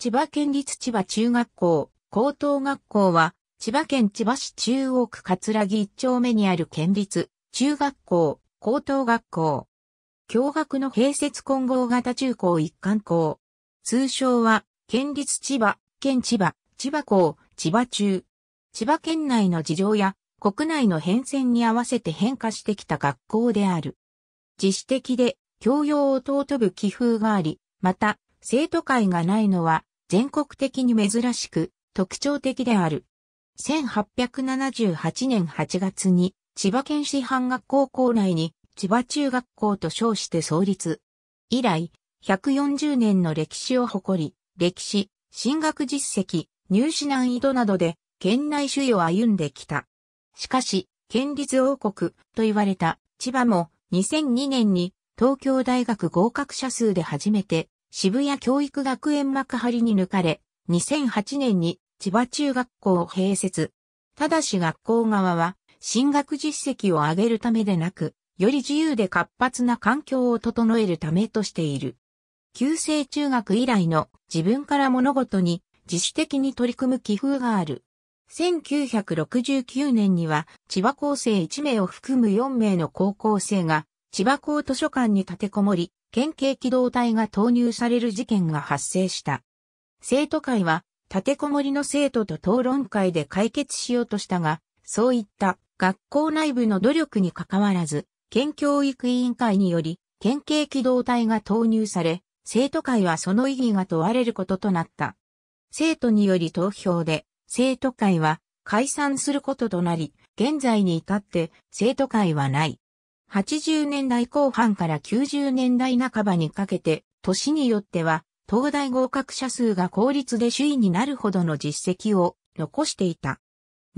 千葉県立千葉中学校、高等学校は、千葉県千葉市中央区葛城一丁目にある県立、中学校、高等学校。共学の併設混合型中高一貫校。通称は、県立千葉、県千葉、千葉校、千葉中。千葉県内の事情や、国内の変遷に合わせて変化してきた学校である。自主的で、教養を尊ぶ気風があり、また、生徒会がないのは、全国的に珍しく特徴的である。1878年8月に千葉県市販学校校内に千葉中学校と称して創立。以来、140年の歴史を誇り、歴史、進学実績、入試難易度などで県内主位を歩んできた。しかし、県立王国と言われた千葉も2002年に東京大学合格者数で初めて渋谷教育学園幕張に抜かれ、2008年に千葉中学校を併設。ただし学校側は、進学実績を上げるためでなく、より自由で活発な環境を整えるためとしている。旧制中学以来の自分から物事に自主的に取り組む気風がある。1969年には千葉高生1名を含む4名の高校生が千葉校図書館に立てこもり、県警機動隊が投入される事件が発生した。生徒会は、立てこもりの生徒と討論会で解決しようとしたが、そういった学校内部の努力にかかわらず、県教育委員会により、県警機動隊が投入され、生徒会はその意義が問われることとなった。生徒により投票で、生徒会は解散することとなり、現在に至って生徒会はない。80年代後半から90年代半ばにかけて、年によっては、東大合格者数が公立で首位になるほどの実績を残していた。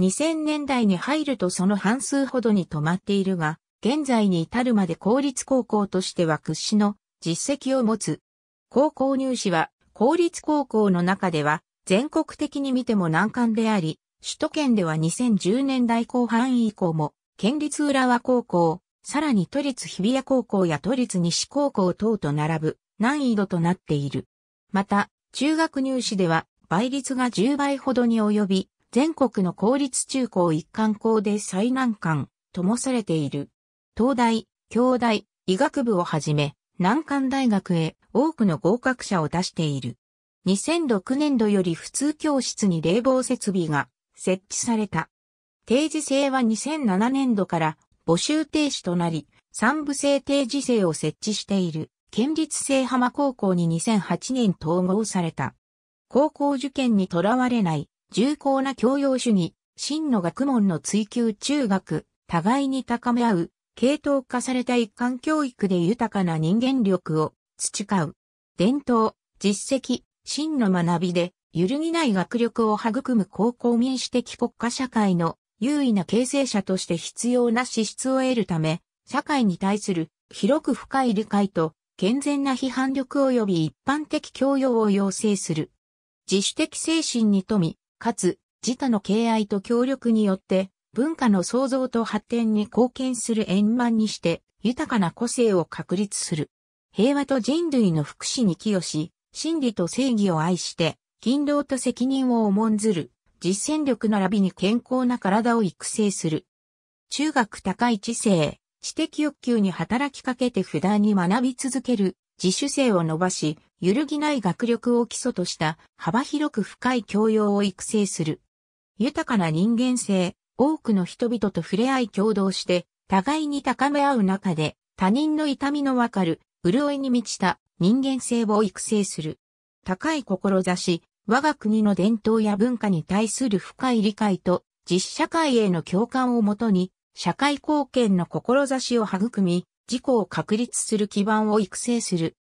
2000年代に入るとその半数ほどに止まっているが、現在に至るまで公立高校としては屈指の実績を持つ。高校入試は公立高校の中では全国的に見ても難関であり、首都圏では2010年代後半以降も県立浦和高校、さらに都立日比谷高校や都立西高校等と並ぶ難易度となっている。また、中学入試では倍率が10倍ほどに及び、全国の公立中高一貫校で最難関ともされている。東大、京大、医学部をはじめ、難関大学へ多くの合格者を出している。2006年度より普通教室に冷房設備が設置された。定時制は2007年度から募集停止となり、三部制定時制を設置している、県立聖浜高校に2008年統合された。高校受験にとらわれない、重厚な教養主義、真の学問の追求中学、互いに高め合う、系統化された一貫教育で豊かな人間力を培う。伝統、実績、真の学びで、揺るぎない学力を育む高校民主的国家社会の優位な形成者として必要な資質を得るため、社会に対する広く深い理解と健全な批判力及び一般的教養を要請する。自主的精神に富み、かつ自他の敬愛と協力によって文化の創造と発展に貢献する円満にして豊かな個性を確立する。平和と人類の福祉に寄与し、真理と正義を愛して、勤労と責任を重んずる。実践力並びに健康な体を育成する。中学高い知性、知的欲求に働きかけて不断に学び続ける、自主性を伸ばし、揺るぎない学力を基礎とした幅広く深い教養を育成する。豊かな人間性、多くの人々と触れ合い共同して、互いに高め合う中で、他人の痛みのわかる、潤いに満ちた人間性を育成する。高い志、我が国の伝統や文化に対する深い理解と実社会への共感をもとに、社会貢献の志を育み、自己を確立する基盤を育成する。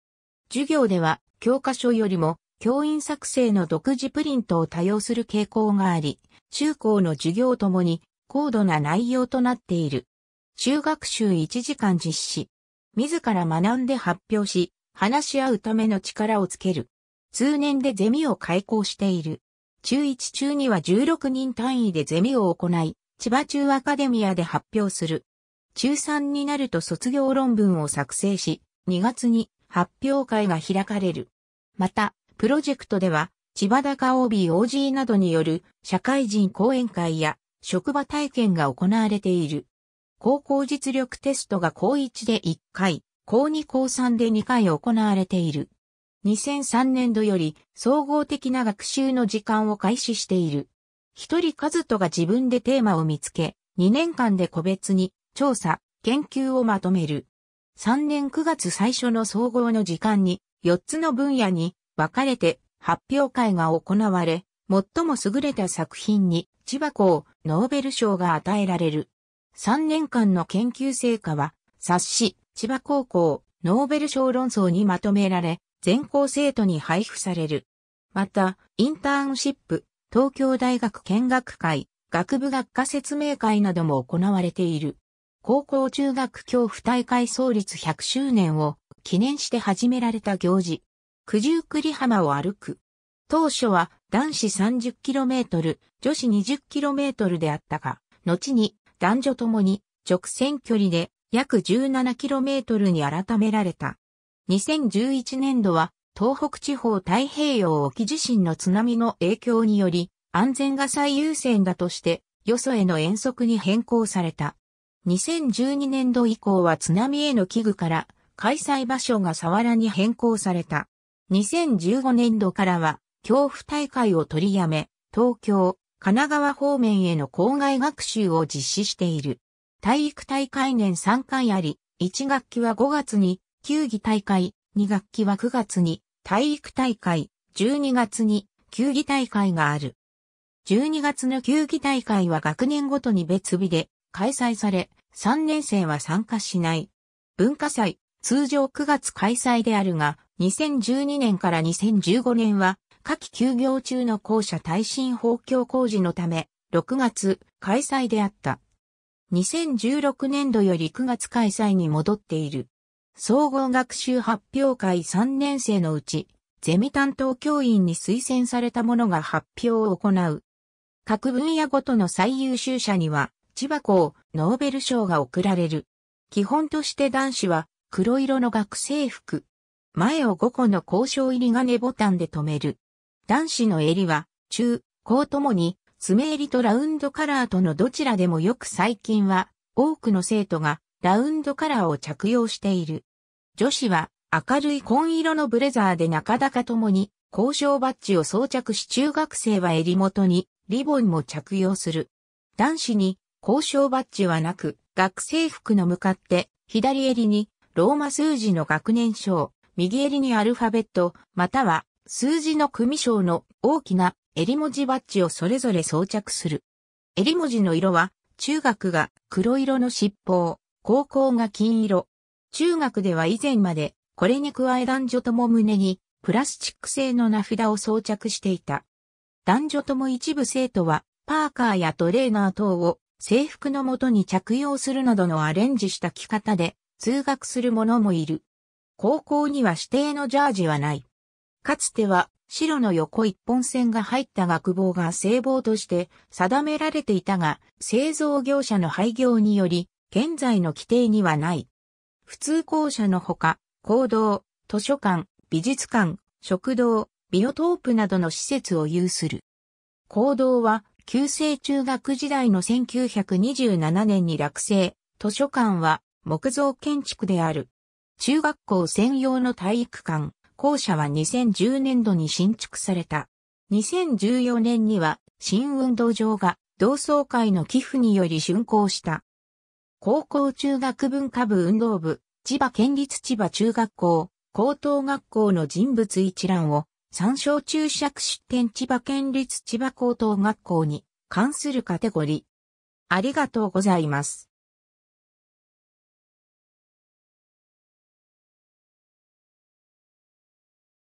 授業では、教科書よりも、教員作成の独自プリントを多用する傾向があり、中高の授業ともに高度な内容となっている。中学習1時間実施。自ら学んで発表し、話し合うための力をつける。通年でゼミを開講している。中1中には16人単位でゼミを行い、千葉中アカデミアで発表する。中3になると卒業論文を作成し、2月に発表会が開かれる。また、プロジェクトでは、千葉高 OBOG などによる社会人講演会や職場体験が行われている。高校実力テストが高1で1回、高2高3で2回行われている。2003年度より総合的な学習の時間を開始している。一人和人が自分でテーマを見つけ、2年間で個別に調査、研究をまとめる。3年9月最初の総合の時間に4つの分野に分かれて発表会が行われ、最も優れた作品に千葉校ノーベル賞が与えられる。3年間の研究成果は冊子千葉高校ノーベル賞論争にまとめられ、全校生徒に配布される。また、インターンシップ、東京大学見学会、学部学科説明会なども行われている。高校中学教府大会創立100周年を記念して始められた行事。九十九里浜を歩く。当初は男子 30km、女子 20km であったが、後に男女ともに直線距離で約 17km に改められた。2011年度は東北地方太平洋沖地震の津波の影響により安全が最優先だとしてよそへの遠足に変更された。2012年度以降は津波への危惧から開催場所が沢原に変更された。2015年度からは恐怖大会を取りやめ、東京、神奈川方面への校外学習を実施している。体育大会年3回あり、1学期は5月に球技大会、2学期は9月に体育大会、12月に球技大会がある。12月の球技大会は学年ごとに別日で開催され、3年生は参加しない。文化祭、通常9月開催であるが、2012年から2015年は、夏季休業中の校舎耐震補強工事のため、6月開催であった。2016年度より9月開催に戻っている。総合学習発表会3年生のうち、ゼミ担当教員に推薦された者が発表を行う。各分野ごとの最優秀者には、千葉校、ノーベル賞が贈られる。基本として男子は、黒色の学生服。前を5個の交渉入り金ボタンで留める。男子の襟は、中、高ともに、爪襟とラウンドカラーとのどちらでもよく最近は、多くの生徒が、ラウンドカラーを着用している。女子は明るい紺色のブレザーで中高ともに交渉バッジを装着し中学生は襟元にリボンも着用する。男子に交渉バッジはなく学生服の向かって左襟にローマ数字の学年章、右襟にアルファベット、または数字の組章の大きな襟文字バッジをそれぞれ装着する。襟文字の色は中学が黒色の尻尾、高校が金色、中学では以前まで、これに加え男女とも胸に、プラスチック製の名札を装着していた。男女とも一部生徒は、パーカーやトレーナー等を制服のもとに着用するなどのアレンジした着方で通学する者もいる。高校には指定のジャージはない。かつては白の横一本線が入った学帽が制帽として定められていたが、製造業者の廃業により現在の規定にはない。普通校舎のほか、行道、図書館、美術館、食堂、ビオトープなどの施設を有する。校道は、旧制中学時代の1927年に落成、図書館は木造建築である。中学校専用の体育館、校舎は2010年度に新築された。2014年には新運動場が同窓会の寄付により竣工した。高校中学文化部運動部、千葉県立千葉中学校、高等学校の人物一覧を参照注釈出典千葉県立千葉高等学校に関するカテゴリー。ありがとうございます。